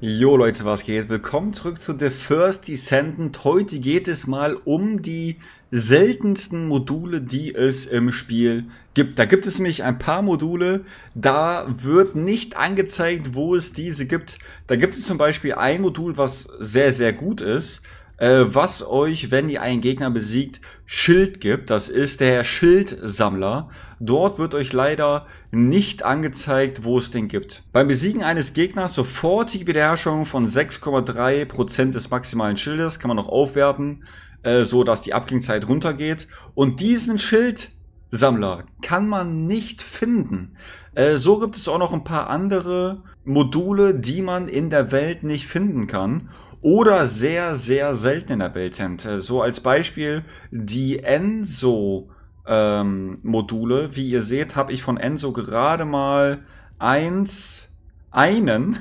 Jo Leute, was geht? Willkommen zurück zu The First Descendant. Heute geht es mal um die seltensten Module, die es im Spiel gibt. Da gibt es nämlich ein paar Module, da wird nicht angezeigt, wo es diese gibt. Da gibt es zum Beispiel ein Modul, was sehr, sehr gut ist äh, was euch, wenn ihr einen Gegner besiegt, Schild gibt. Das ist der Schildsammler. Dort wird euch leider nicht angezeigt, wo es den gibt. Beim Besiegen eines Gegners sofortige Wiederherstellung von 6,3% des maximalen Schildes kann man noch aufwerten, äh, so dass die Abklingzeit runtergeht. Und diesen Schild Sammler kann man nicht finden. Äh, so gibt es auch noch ein paar andere Module, die man in der Welt nicht finden kann oder sehr, sehr selten in der Welt sind. Äh, so als Beispiel die Enso ähm, Module. Wie ihr seht, habe ich von Enso gerade mal eins, einen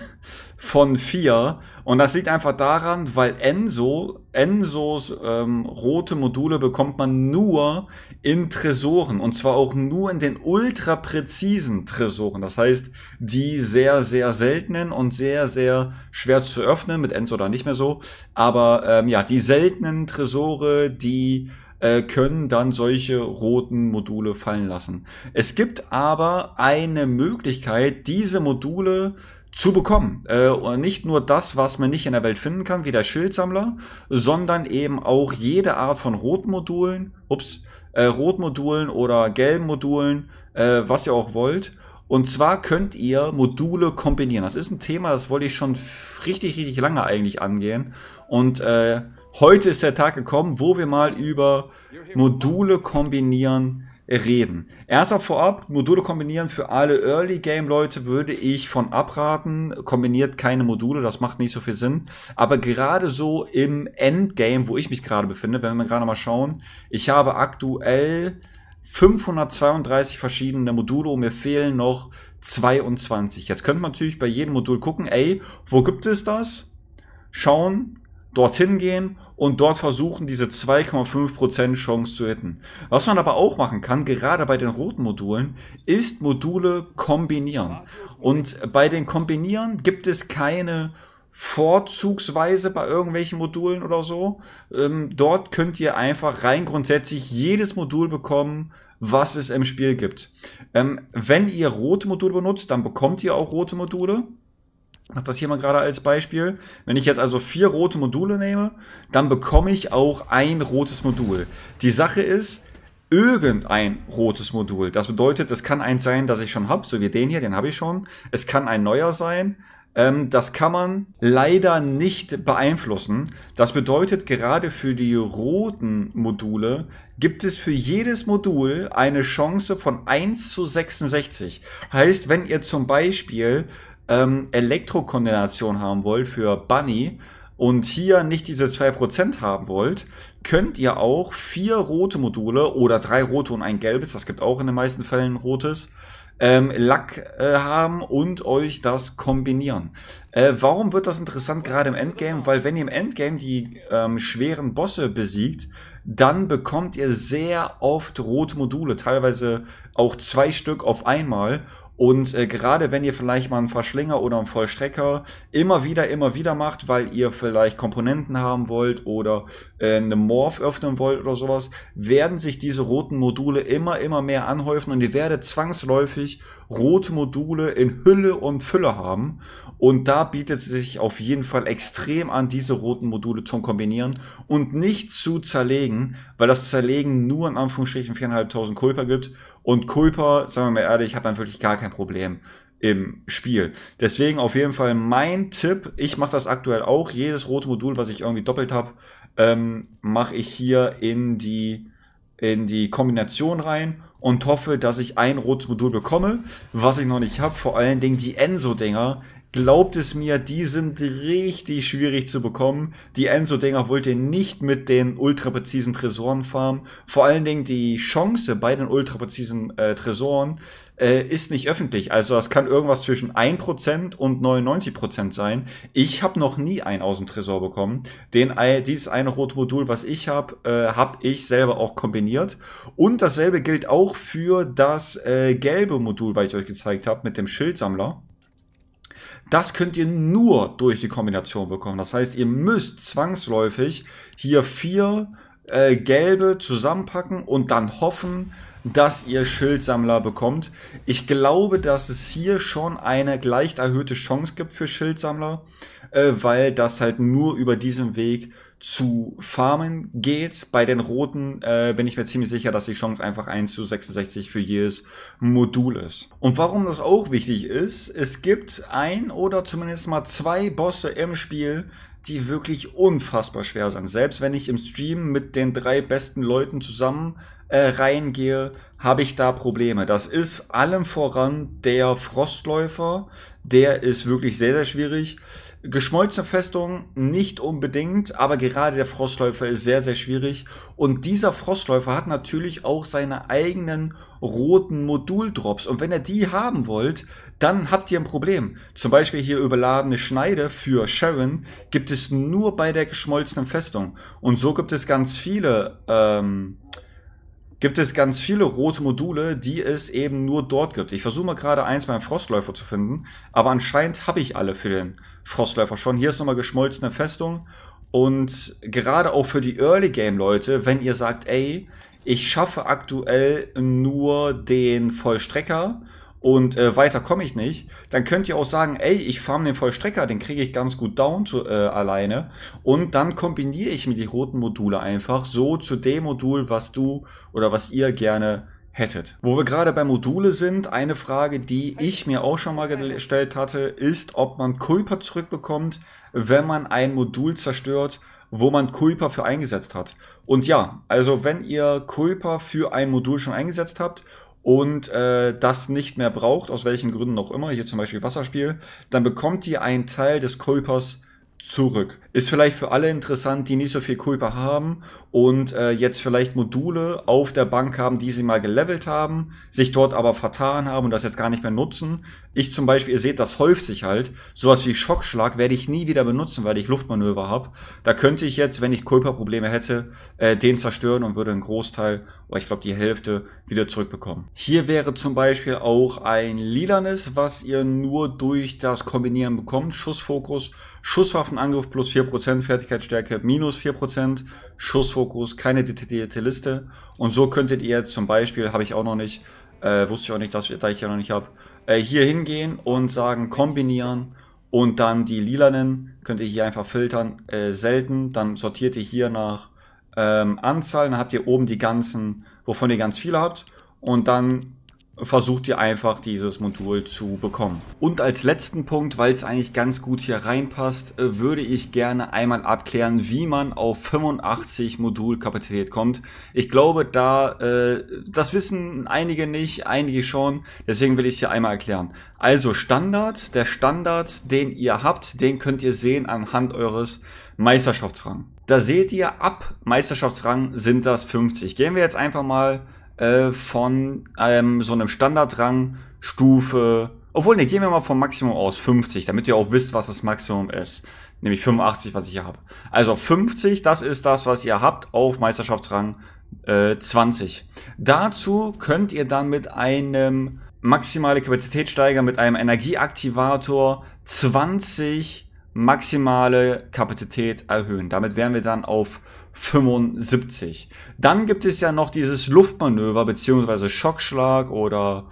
von vier. Und das liegt einfach daran, weil Enso, Ensos ähm, rote Module bekommt man nur in Tresoren. Und zwar auch nur in den ultra präzisen Tresoren. Das heißt, die sehr, sehr seltenen und sehr, sehr schwer zu öffnen. Mit Enso da nicht mehr so. Aber ähm, ja, die seltenen Tresore, die äh, können dann solche roten Module fallen lassen. Es gibt aber eine Möglichkeit, diese Module zu bekommen. Äh, nicht nur das, was man nicht in der Welt finden kann, wie der Schildsammler, sondern eben auch jede Art von Rotmodulen, ups, äh, Rotmodulen oder gelben Modulen, äh, was ihr auch wollt. Und zwar könnt ihr Module kombinieren. Das ist ein Thema, das wollte ich schon richtig, richtig lange eigentlich angehen. Und äh, heute ist der Tag gekommen, wo wir mal über Module kombinieren reden. Erstmal vorab, Module kombinieren für alle Early Game Leute würde ich von abraten. Kombiniert keine Module, das macht nicht so viel Sinn. Aber gerade so im Endgame, wo ich mich gerade befinde, wenn wir gerade mal schauen, ich habe aktuell 532 verschiedene Module und mir fehlen noch 22. Jetzt könnte man natürlich bei jedem Modul gucken, ey, wo gibt es das? Schauen, dorthin gehen und dort versuchen, diese 2,5% Chance zu hätten. Was man aber auch machen kann, gerade bei den roten Modulen, ist Module kombinieren. Und bei den Kombinieren gibt es keine vorzugsweise bei irgendwelchen Modulen oder so. Ähm, dort könnt ihr einfach rein grundsätzlich jedes Modul bekommen, was es im Spiel gibt. Ähm, wenn ihr rote Module benutzt, dann bekommt ihr auch rote Module mache das hier mal gerade als Beispiel. Wenn ich jetzt also vier rote Module nehme, dann bekomme ich auch ein rotes Modul. Die Sache ist, irgendein rotes Modul. Das bedeutet, es kann eins sein, das ich schon habe, so wie den hier, den habe ich schon. Es kann ein neuer sein. Ähm, das kann man leider nicht beeinflussen. Das bedeutet, gerade für die roten Module gibt es für jedes Modul eine Chance von 1 zu 66. Heißt, wenn ihr zum Beispiel ähm, Elektrokondensation haben wollt für Bunny und hier nicht diese 2% haben wollt, könnt ihr auch vier rote Module oder drei rote und ein gelbes, das gibt auch in den meisten Fällen rotes, ähm, Lack äh, haben und euch das kombinieren. Äh, warum wird das interessant gerade im Endgame? Weil wenn ihr im Endgame die ähm, schweren Bosse besiegt, dann bekommt ihr sehr oft rote Module, teilweise auch zwei Stück auf einmal und äh, gerade wenn ihr vielleicht mal einen Verschlinger oder einen Vollstrecker immer wieder, immer wieder macht, weil ihr vielleicht Komponenten haben wollt oder äh, eine Morph öffnen wollt oder sowas, werden sich diese roten Module immer, immer mehr anhäufen und ihr werdet zwangsläufig rote Module in Hülle und Fülle haben. Und da bietet es sich auf jeden Fall extrem an, diese roten Module zu kombinieren und nicht zu zerlegen, weil das Zerlegen nur in Anführungsstrichen 4.500 Kulper gibt. Und Kulper, sagen wir mal ehrlich, hat dann wirklich gar kein Problem im Spiel. Deswegen auf jeden Fall mein Tipp, ich mache das aktuell auch, jedes rote Modul, was ich irgendwie doppelt habe, ähm, mache ich hier in die in die Kombination rein und hoffe, dass ich ein rotes Modul bekomme, was ich noch nicht habe. Vor allen Dingen die enzo dinger Glaubt es mir, die sind richtig schwierig zu bekommen. Die enzo dinger wollt ihr nicht mit den ultrapräzisen Tresoren farmen. Vor allen Dingen die Chance bei den ultrapräzisen äh, Tresoren äh, ist nicht öffentlich. Also das kann irgendwas zwischen 1% und 99% sein. Ich habe noch nie einen aus dem Tresor bekommen. Den, dieses eine rote Modul, was ich habe, äh, habe ich selber auch kombiniert. Und dasselbe gilt auch für das äh, gelbe Modul, was ich euch gezeigt habe, mit dem Schildsammler. Das könnt ihr nur durch die Kombination bekommen. Das heißt, ihr müsst zwangsläufig hier vier äh, gelbe zusammenpacken und dann hoffen, dass ihr Schildsammler bekommt. Ich glaube, dass es hier schon eine leicht erhöhte Chance gibt für Schildsammler, äh, weil das halt nur über diesen Weg zu farmen geht. Bei den roten äh, bin ich mir ziemlich sicher, dass die Chance einfach 1 zu 66 für jedes Modul ist. Und warum das auch wichtig ist, es gibt ein oder zumindest mal zwei Bosse im Spiel, die wirklich unfassbar schwer sind. Selbst wenn ich im Stream mit den drei besten Leuten zusammen äh, reingehe, habe ich da Probleme. Das ist allem voran der Frostläufer. Der ist wirklich sehr, sehr schwierig. Geschmolzene Festung nicht unbedingt, aber gerade der Frostläufer ist sehr, sehr schwierig. Und dieser Frostläufer hat natürlich auch seine eigenen roten Moduldrops. Und wenn ihr die haben wollt, dann habt ihr ein Problem. Zum Beispiel hier überladene Schneide für Sharon gibt es nur bei der geschmolzenen Festung. Und so gibt es ganz viele ähm, gibt es ganz viele rote Module, die es eben nur dort gibt. Ich versuche mal gerade eins beim Frostläufer zu finden, aber anscheinend habe ich alle für den Frostläufer schon. Hier ist nochmal geschmolzene Festung und gerade auch für die Early Game Leute, wenn ihr sagt, ey, ich schaffe aktuell nur den Vollstrecker und äh, weiter komme ich nicht, dann könnt ihr auch sagen, ey, ich farm den Vollstrecker, den kriege ich ganz gut down zu, äh, alleine und dann kombiniere ich mir die roten Module einfach so zu dem Modul, was du oder was ihr gerne hättet. Wo wir gerade bei Module sind, eine Frage, die ich mir auch schon mal gestellt hatte, ist, ob man Kuiper zurückbekommt, wenn man ein Modul zerstört, wo man Kuiper für eingesetzt hat. Und ja, also wenn ihr Kuiper für ein Modul schon eingesetzt habt und äh, das nicht mehr braucht, aus welchen Gründen auch immer, hier zum Beispiel Wasserspiel, dann bekommt ihr einen Teil des Kulpers zurück. Ist vielleicht für alle interessant, die nicht so viel Kulpa haben und äh, jetzt vielleicht Module auf der Bank haben, die sie mal gelevelt haben, sich dort aber vertan haben und das jetzt gar nicht mehr nutzen. Ich zum Beispiel, ihr seht, das häuft sich halt. Sowas wie Schockschlag werde ich nie wieder benutzen, weil ich Luftmanöver habe. Da könnte ich jetzt, wenn ich Kulpa-Probleme hätte, äh, den zerstören und würde einen Großteil, oder oh, ich glaube die Hälfte, wieder zurückbekommen. Hier wäre zum Beispiel auch ein Lilanes, was ihr nur durch das Kombinieren bekommt, Schussfokus Schusswaffenangriff plus 4%, Fertigkeitsstärke minus 4%, Schussfokus, keine detaillierte Liste. Und so könntet ihr jetzt zum Beispiel, habe ich auch noch nicht, äh, wusste ich auch nicht, dass wir, da ich ja noch nicht habe, äh, hier hingehen und sagen kombinieren und dann die lilanen könnt ihr hier einfach filtern, äh, selten, dann sortiert ihr hier nach ähm, Anzahl, dann habt ihr oben die ganzen, wovon ihr ganz viele habt und dann versucht ihr einfach dieses Modul zu bekommen. Und als letzten Punkt, weil es eigentlich ganz gut hier reinpasst, äh, würde ich gerne einmal abklären, wie man auf 85 Modulkapazität kommt. Ich glaube, da äh, das wissen einige nicht, einige schon, deswegen will ich es hier einmal erklären. Also Standard, der Standard, den ihr habt, den könnt ihr sehen anhand eures Meisterschaftsrang. Da seht ihr, ab Meisterschaftsrang sind das 50. Gehen wir jetzt einfach mal äh, von ähm, so einem Standardrang Stufe. Obwohl, ne, gehen wir mal vom Maximum aus, 50, damit ihr auch wisst, was das Maximum ist. Nämlich 85, was ich hier habe. Also 50, das ist das, was ihr habt auf Meisterschaftsrang äh, 20. Dazu könnt ihr dann mit einem maximale Kapazitätssteiger mit einem Energieaktivator 20 maximale Kapazität erhöhen. Damit wären wir dann auf 75. Dann gibt es ja noch dieses Luftmanöver beziehungsweise Schockschlag oder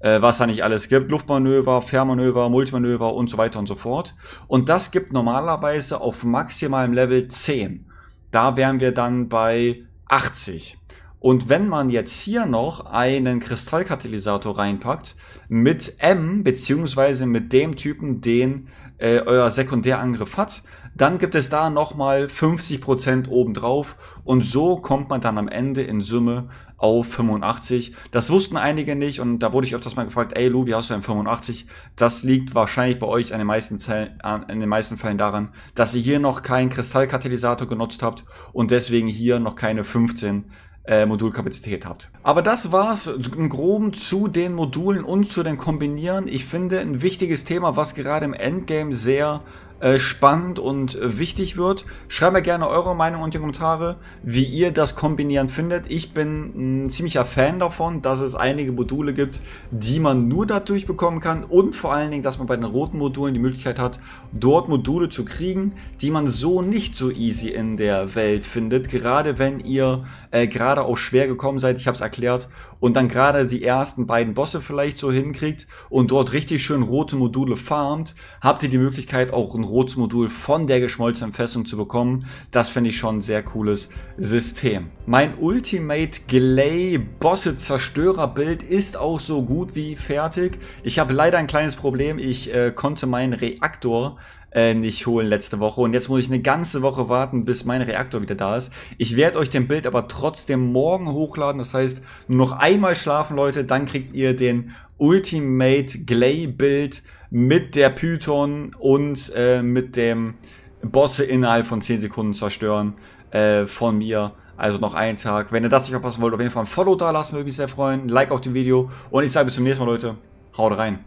äh, was da nicht alles gibt. Luftmanöver, Fährmanöver, Multimanöver und so weiter und so fort. Und das gibt normalerweise auf maximalem Level 10. Da wären wir dann bei 80. Und wenn man jetzt hier noch einen Kristallkatalysator reinpackt mit M beziehungsweise mit dem Typen, den äh, euer Sekundärangriff hat. Dann gibt es da nochmal 50% obendrauf und so kommt man dann am Ende in Summe auf 85. Das wussten einige nicht und da wurde ich öfters mal gefragt, ey Lou, wie hast du denn 85? Das liegt wahrscheinlich bei euch an den meisten, Zellen, in den meisten Fällen daran, dass ihr hier noch keinen Kristallkatalysator genutzt habt und deswegen hier noch keine 15 äh, Modulkapazität habt. Aber das war's im Groben zu den Modulen und zu den Kombinieren. Ich finde ein wichtiges Thema, was gerade im Endgame sehr äh, spannend und äh, wichtig wird. Schreibt mir gerne eure Meinung und die Kommentare, wie ihr das Kombinieren findet. Ich bin ein ziemlicher Fan davon, dass es einige Module gibt, die man nur dadurch bekommen kann und vor allen Dingen, dass man bei den roten Modulen die Möglichkeit hat, dort Module zu kriegen, die man so nicht so easy in der Welt findet. Gerade wenn ihr äh, gerade auch schwer gekommen seid, ich habe es erklärt, und dann gerade die ersten beiden Bosse vielleicht so hinkriegt und dort richtig schön rote Module farmt, habt ihr die Möglichkeit auch einen Rotsmodul von der geschmolzenen Festung zu bekommen. Das finde ich schon ein sehr cooles System. Mein Ultimate Glay Bosse Bild ist auch so gut wie fertig. Ich habe leider ein kleines Problem. Ich äh, konnte meinen Reaktor äh, nicht holen letzte Woche. Und jetzt muss ich eine ganze Woche warten, bis mein Reaktor wieder da ist. Ich werde euch den Bild aber trotzdem morgen hochladen. Das heißt, nur noch einmal schlafen, Leute, dann kriegt ihr den Ultimate glay build mit der Python und äh, mit dem Bosse innerhalb von 10 Sekunden zerstören äh, von mir. Also noch einen Tag. Wenn ihr das nicht verpassen wollt, auf jeden Fall ein Follow da lassen, würde mich sehr freuen. Like auf dem Video. Und ich sage bis zum nächsten Mal, Leute. Haut rein.